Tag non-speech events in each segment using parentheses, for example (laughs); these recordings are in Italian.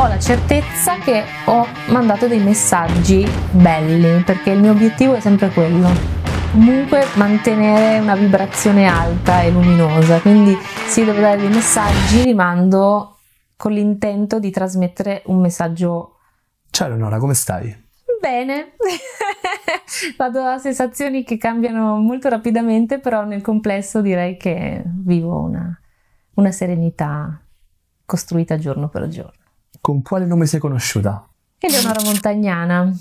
ho la certezza che ho mandato dei messaggi belli, perché il mio obiettivo è sempre quello. Comunque mantenere una vibrazione alta e luminosa, quindi sì, devo dare dei messaggi, li mando con l'intento di trasmettere un messaggio. Ciao Eleonora, come stai? Bene, (laughs) vado a sensazioni che cambiano molto rapidamente, però nel complesso direi che vivo una, una serenità costruita giorno per giorno. Con quale nome sei conosciuta? Eleonora Montagnana.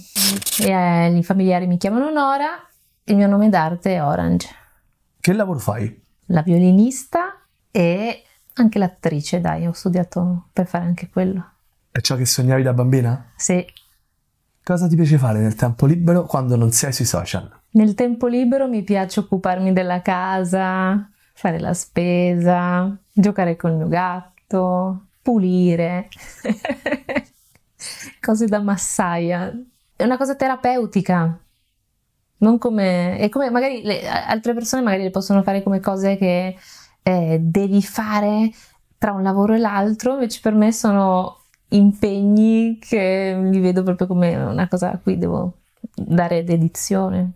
E, eh, I familiari mi chiamano Nora, il mio nome d'arte è Orange. Che lavoro fai? La violinista e anche l'attrice, dai, ho studiato per fare anche quello. È ciò che sognavi da bambina? Sì. Cosa ti piace fare nel tempo libero quando non sei sui social? Nel tempo libero mi piace occuparmi della casa, fare la spesa, giocare col mio gatto, pulire, (laughs) cose da massaia. È una cosa terapeutica, non come, e come magari le, altre persone magari le possono fare come cose che eh, devi fare tra un lavoro e l'altro, invece per me sono impegni che li vedo proprio come una cosa a cui devo dare dedizione.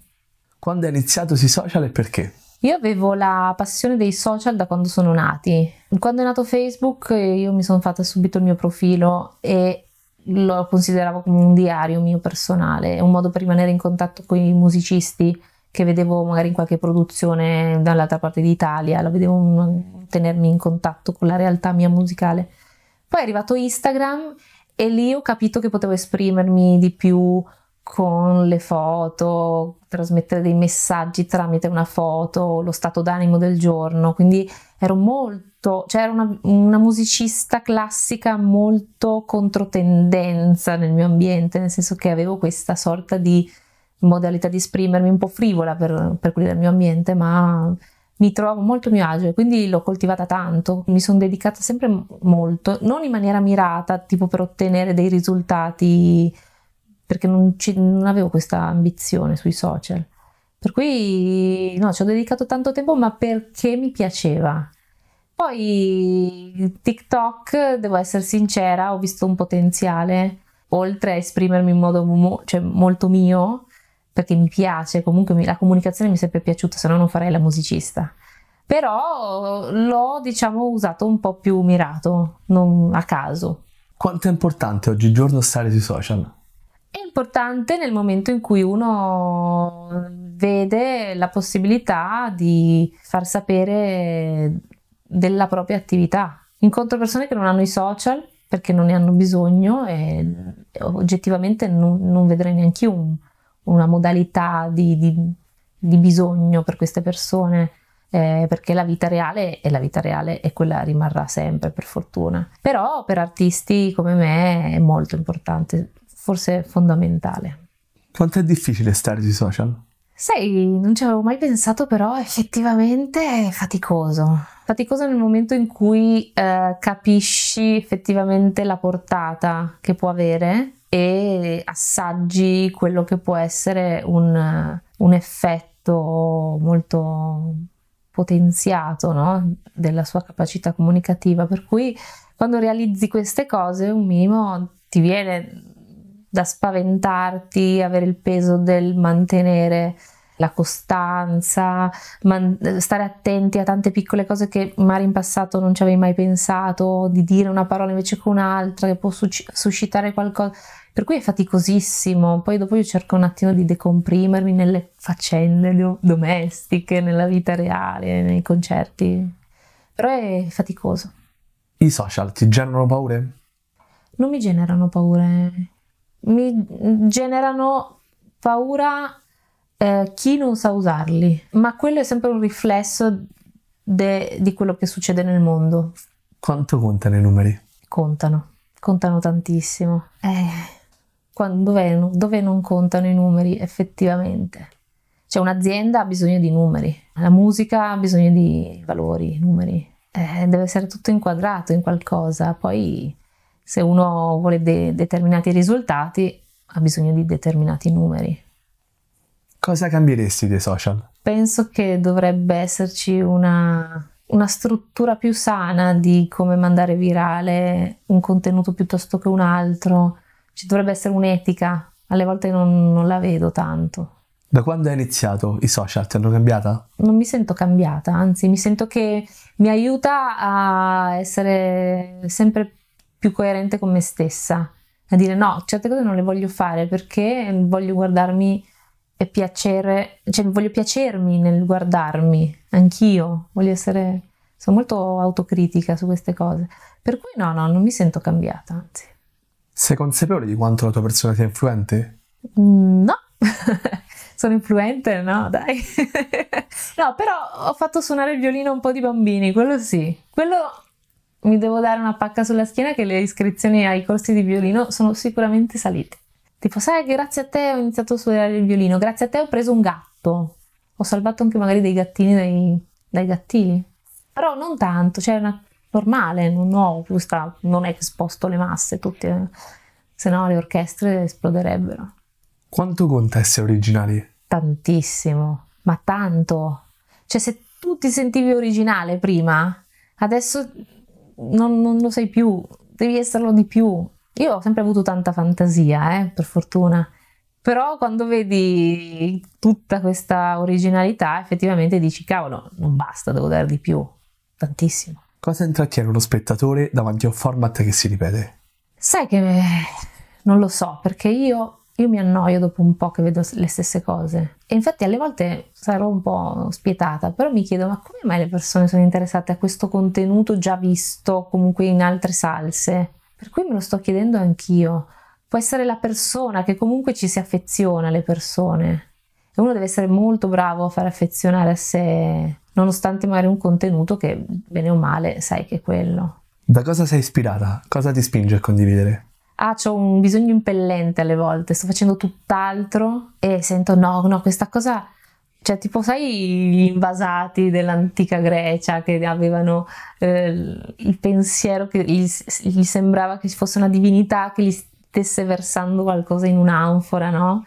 Quando hai iniziato sui social e perché? Io avevo la passione dei social da quando sono nati. Quando è nato Facebook io mi sono fatta subito il mio profilo e lo consideravo come un diario mio personale, un modo per rimanere in contatto con i musicisti che vedevo magari in qualche produzione dall'altra parte d'Italia, la vedevo tenermi in contatto con la realtà mia musicale. Poi è arrivato Instagram e lì ho capito che potevo esprimermi di più, con le foto, trasmettere dei messaggi tramite una foto, lo stato d'animo del giorno, quindi ero molto, cioè ero una, una musicista classica molto controtendenza nel mio ambiente, nel senso che avevo questa sorta di modalità di esprimermi un po' frivola per, per quelli del mio ambiente, ma mi trovavo molto a mio agio e quindi l'ho coltivata tanto, mi sono dedicata sempre molto, non in maniera mirata, tipo per ottenere dei risultati perché non, ci, non avevo questa ambizione sui social. Per cui no, ci ho dedicato tanto tempo, ma perché mi piaceva. Poi TikTok, devo essere sincera, ho visto un potenziale, oltre a esprimermi in modo mo- cioè, molto mio, perché mi piace, comunque mi, la comunicazione mi è sempre piaciuta, se no non farei la musicista. Però l'ho, diciamo, usato un po' più mirato, non a caso. Quanto è importante oggigiorno stare sui social? è importante nel momento in cui uno vede la possibilità di far sapere della propria attività. Incontro persone che non hanno i social perché non ne hanno bisogno e oggettivamente non, non vedrei neanche un, una modalità di, di, di, bisogno per queste persone. Eh, perché la vita reale è la vita reale e quella rimarrà sempre per fortuna. Però per artisti come me è molto importante forse fondamentale. Quanto è difficile stare sui social? Sai, non ci avevo mai pensato, però effettivamente è faticoso. Faticoso nel momento in cui eh, capisci effettivamente la portata che può avere e assaggi quello che può essere un, un effetto molto potenziato no? della sua capacità comunicativa. Per cui quando realizzi queste cose un minimo ti viene da spaventarti, avere il peso del mantenere la costanza, man- stare attenti a tante piccole cose che magari in passato non ci avevi mai pensato, di dire una parola invece che un'altra che può sus- suscitare qualcosa. Per cui è faticosissimo, poi dopo io cerco un attimo di decomprimermi nelle faccende domestiche, nella vita reale, nei concerti, però è faticoso. I social ti generano paure? Non mi generano paure, mi generano paura eh, chi non sa usarli, ma quello è sempre un riflesso de, di quello che succede nel mondo. Quanto contano i numeri? Contano, contano tantissimo. Eh, quando, dove, dove non contano i numeri effettivamente? Cioè un'azienda ha bisogno di numeri, la musica ha bisogno di valori, numeri, eh, deve essere tutto inquadrato in qualcosa, poi se uno vuole de- determinati risultati, ha bisogno di determinati numeri. Cosa cambieresti dei social? Penso che dovrebbe esserci una, una struttura più sana di come mandare virale un contenuto piuttosto che un altro. Ci dovrebbe essere un'etica, alle volte non, non la vedo tanto. Da quando hai iniziato i social ti hanno cambiata? Non mi sento cambiata, anzi mi sento che mi aiuta a essere sempre più più coerente con me stessa, a dire no, certe cose non le voglio fare perché voglio guardarmi e piacere, cioè voglio piacermi nel guardarmi, anch'io, voglio essere, sono molto autocritica su queste cose, per cui no, no, non mi sento cambiata, anzi. Sei consapevole di quanto la tua persona sia influente? Mm, no, (laughs) sono influente, no, dai. (laughs) no, però ho fatto suonare il violino un po' di bambini, quello sì. Quello mi devo dare una pacca sulla schiena che le iscrizioni ai corsi di violino sono sicuramente salite. Tipo, sai che grazie a te ho iniziato a studiare il violino, grazie a te ho preso un gatto. Ho salvato anche magari dei gattini dai, dai gattini. Però non tanto, cioè una normale, non ho questa, non è che sposto le masse tutte, se no le orchestre esploderebbero. Quanto conta essere originali? Tantissimo, ma tanto. Cioè se tu ti sentivi originale prima, adesso non, non lo sei più, devi esserlo di più. Io ho sempre avuto tanta fantasia, eh, per fortuna. Però quando vedi tutta questa originalità, effettivamente dici, cavolo, non basta, devo dare di più, tantissimo. Cosa intrattiene uno spettatore davanti a un format che si ripete? Sai che non lo so, perché io io mi annoio dopo un po' che vedo le stesse cose e infatti alle volte sarò un po' spietata, però mi chiedo ma come mai le persone sono interessate a questo contenuto già visto comunque in altre salse? Per cui me lo sto chiedendo anch'io. Può essere la persona che comunque ci si affeziona alle persone e uno deve essere molto bravo a far affezionare a sé, nonostante magari un contenuto che bene o male sai che è quello. Da cosa sei ispirata? Cosa ti spinge a condividere? ah, ho un bisogno impellente alle volte, sto facendo tutt'altro e sento no, no, questa cosa, cioè tipo sai gli invasati dell'antica Grecia che avevano eh, il pensiero che gli, gli, sembrava che ci fosse una divinità che gli stesse versando qualcosa in un'anfora, no?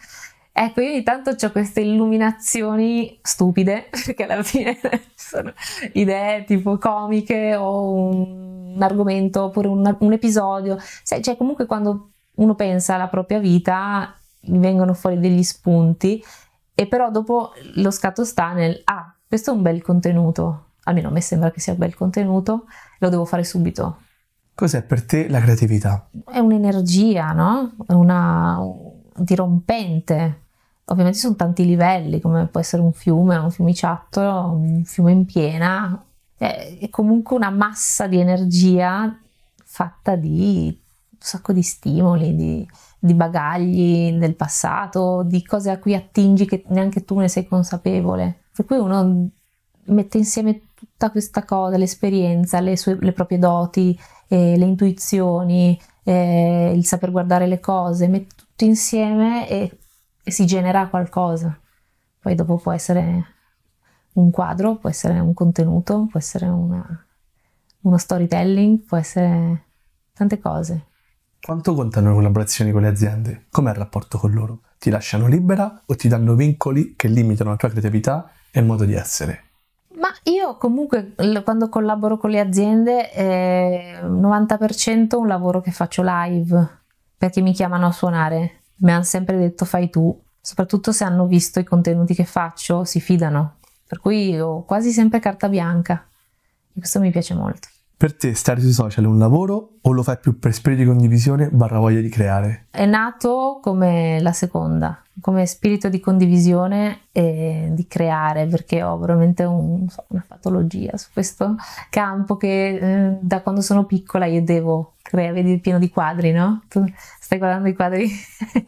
Ecco, io ogni tanto ho queste illuminazioni stupide, (laughs) perché alla fine (laughs) sono idee tipo comiche o un un argomento oppure un, un episodio, Se, cioè comunque quando uno pensa alla propria vita vengono fuori degli spunti e però dopo lo scatto sta nel ah, questo è un bel contenuto, almeno a me sembra che sia un bel contenuto, lo devo fare subito. Cos'è per te la creatività? È un'energia, no? È una dirompente. Ovviamente sono tanti livelli, come può essere un fiume, un fiumiciattolo, un fiume in piena, eh, è comunque una massa di energia fatta di un sacco di stimoli, di, di bagagli del passato, di cose a cui attingi che neanche tu ne sei consapevole. Per cui uno mette insieme tutta questa cosa, l'esperienza, le, sue, le proprie doti, eh, le intuizioni, eh, il saper guardare le cose, mette tutto insieme e, e si genera qualcosa. Poi dopo può essere un quadro, può essere un contenuto, può essere una, uno storytelling, può essere tante cose. Quanto contano le collaborazioni con le aziende? Com'è il rapporto con loro? Ti lasciano libera o ti danno vincoli che limitano la tua creatività e il modo di essere? Ma io comunque quando collaboro con le aziende eh, è 90% un lavoro che faccio live perché mi chiamano a suonare. Mi hanno sempre detto fai tu, soprattutto se hanno visto i contenuti che faccio, si fidano per cui ho quasi sempre carta bianca e questo mi piace molto. Per te stare sui social è un lavoro o lo fai più per spirito di condivisione barra voglia di creare? È nato come la seconda, come spirito di condivisione e di creare, perché ho veramente un, so, una patologia su questo campo che eh, da quando sono piccola io devo Crea, vedi pieno di quadri, no? Tu stai guardando i quadri (laughs)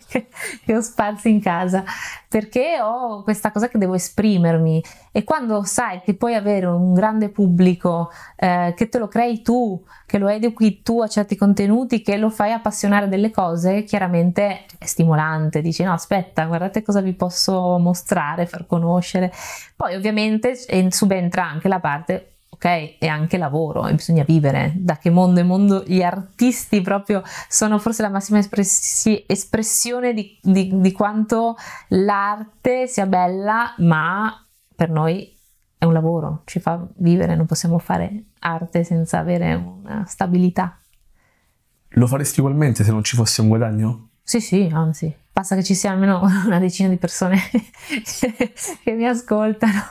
che ho sparsi in casa perché ho questa cosa che devo esprimermi e quando sai che puoi avere un grande pubblico eh, che te lo crei tu, che lo educhi tu a certi contenuti, che lo fai appassionare delle cose, chiaramente è stimolante, dici no aspetta guardate cosa vi posso mostrare, far conoscere. Poi ovviamente subentra anche la parte ok? È anche lavoro e bisogna vivere. Da che mondo è mondo gli artisti proprio sono forse la massima espressi- espressione di, di, di quanto l'arte sia bella, ma per noi è un lavoro, ci fa vivere, non possiamo fare arte senza avere una stabilità. Lo faresti ugualmente se non ci fosse un guadagno? Sì, sì, anzi, basta che ci sia almeno una decina di persone (laughs) che mi ascoltano.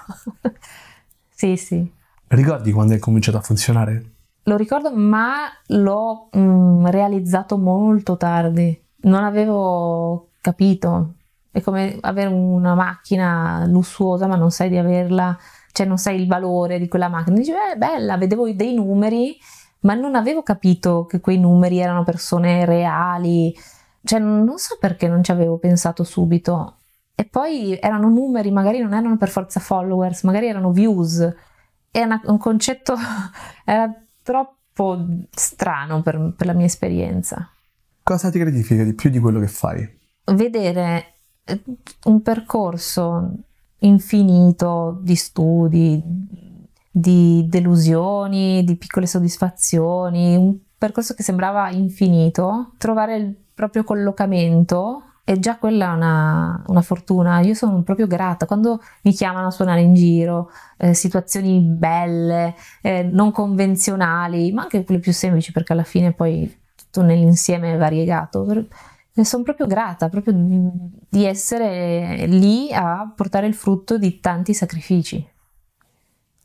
(laughs) sì, sì. Ricordi quando è cominciato a funzionare? Lo ricordo, ma l'ho mm, realizzato molto tardi. Non avevo capito. È come avere una macchina lussuosa, ma non sai di averla, cioè non sai il valore di quella macchina. Dici, beh, bella, vedevo dei numeri, ma non avevo capito che quei numeri erano persone reali. Cioè, non so perché non ci avevo pensato subito. E poi erano numeri, magari non erano per forza followers, magari erano views è una, un concetto (laughs) era troppo strano per, per la mia esperienza. Cosa ti gratifica di più di quello che fai? Vedere eh, un percorso infinito di studi, di delusioni, di piccole soddisfazioni, un percorso che sembrava infinito, trovare il proprio collocamento e già quella è una, una, fortuna, io sono proprio grata quando mi chiamano a suonare in giro, eh, situazioni belle, eh, non convenzionali, ma anche quelle più semplici perché alla fine poi tutto nell'insieme è variegato. Ne eh, sono proprio grata, proprio di essere lì a portare il frutto di tanti sacrifici.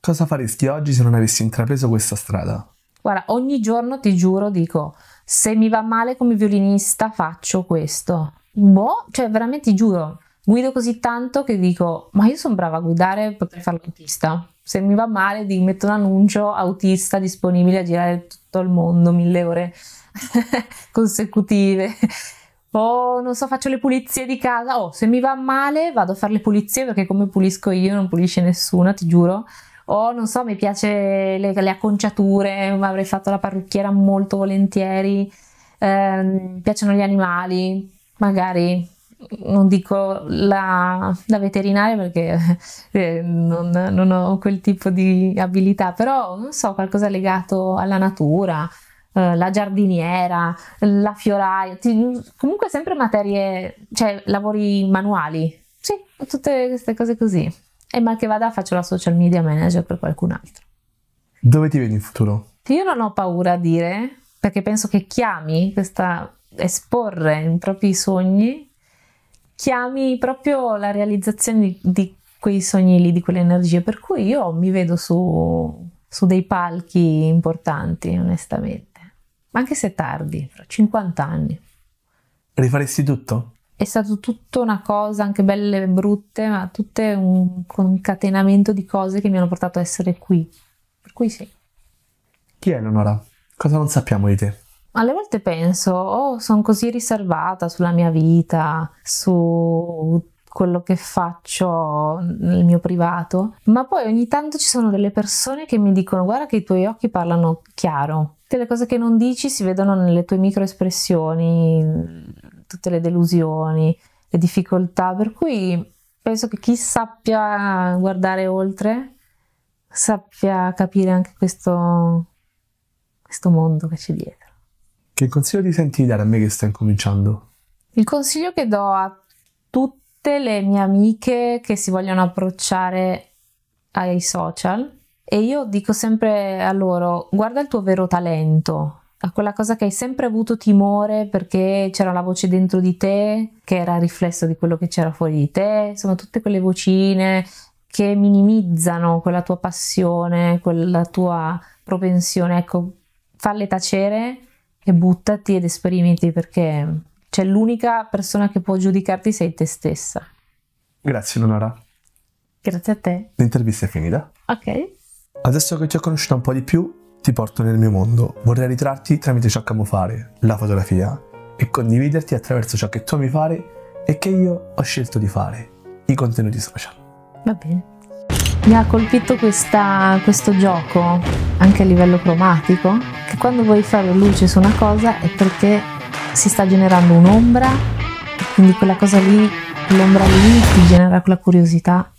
Cosa faresti oggi se non avessi intrapreso questa strada? Guarda, ogni giorno ti giuro, dico, se mi va male come violinista faccio questo, boh, cioè veramente giuro, guido così tanto che dico, ma io sono brava a guidare, potrei fare l'autista. Se mi va male, di metto un annuncio autista disponibile a girare tutto il mondo, mille ore (laughs) consecutive. O boh, non so, faccio le pulizie di casa. O oh, se mi va male, vado a fare le pulizie perché come pulisco io non pulisce nessuna, ti giuro. O non so, mi piace le, le acconciature, avrei fatto la parrucchiera molto volentieri. Eh, mi piacciono gli animali, magari non dico la, la veterinaria perché (laughs) eh, non, non, ho quel tipo di abilità, però non so, qualcosa legato alla natura, eh, la giardiniera, la fioraia, ti, comunque sempre materie, cioè lavori manuali, sì, tutte queste cose così. E mal che vada faccio la social media manager per qualcun altro. Dove ti vedi in futuro? Io non ho paura a dire, perché penso che chiami questa esporre i propri sogni, chiami proprio la realizzazione di, di quei sogni lì, di quelle energie. Per cui io mi vedo su, su dei palchi importanti, onestamente. Anche se tardi, fra 50 anni. Rifaresti tutto? È stato tutto una cosa, anche belle e brutte, ma tutte un concatenamento di cose che mi hanno portato a essere qui. Per cui sì. Chi è Eleonora? Cosa non sappiamo di te? alle volte penso, oh, sono così riservata sulla mia vita, su quello che faccio nel mio privato, ma poi ogni tanto ci sono delle persone che mi dicono guarda che i tuoi occhi parlano chiaro, tutte le cose che non dici si vedono nelle tue microespressioni, tutte le delusioni, le difficoltà, per cui penso che chi sappia guardare oltre sappia capire anche questo, questo mondo che c'è dietro. Che consiglio ti senti dare a me che sta incominciando? Il consiglio che do a tutte le mie amiche che si vogliono approcciare ai social e io dico sempre a loro guarda il tuo vero talento, a quella cosa che hai sempre avuto timore perché c'era la voce dentro di te che era riflesso di quello che c'era fuori di te, insomma tutte quelle vocine che minimizzano quella tua passione, quella tua propensione, ecco, falle tacere e buttati ed esperimenti perché c'è l'unica persona che può giudicarti sei te stessa. Grazie Leonora. Grazie a te. L'intervista è finita. Ok. Adesso che ti ho conosciuto un po' di più, ti porto nel mio mondo. Vorrei ritrarti tramite ciò che amo fare, la fotografia, e condividerti attraverso ciò che tu ami fare e che io ho scelto di fare, i contenuti social. Va bene. Mi ha colpito questa, questo gioco, anche a livello cromatico, quando vuoi fare luce su una cosa è perché si sta generando un'ombra, quindi quella cosa lì, l'ombra lì ti genera quella curiosità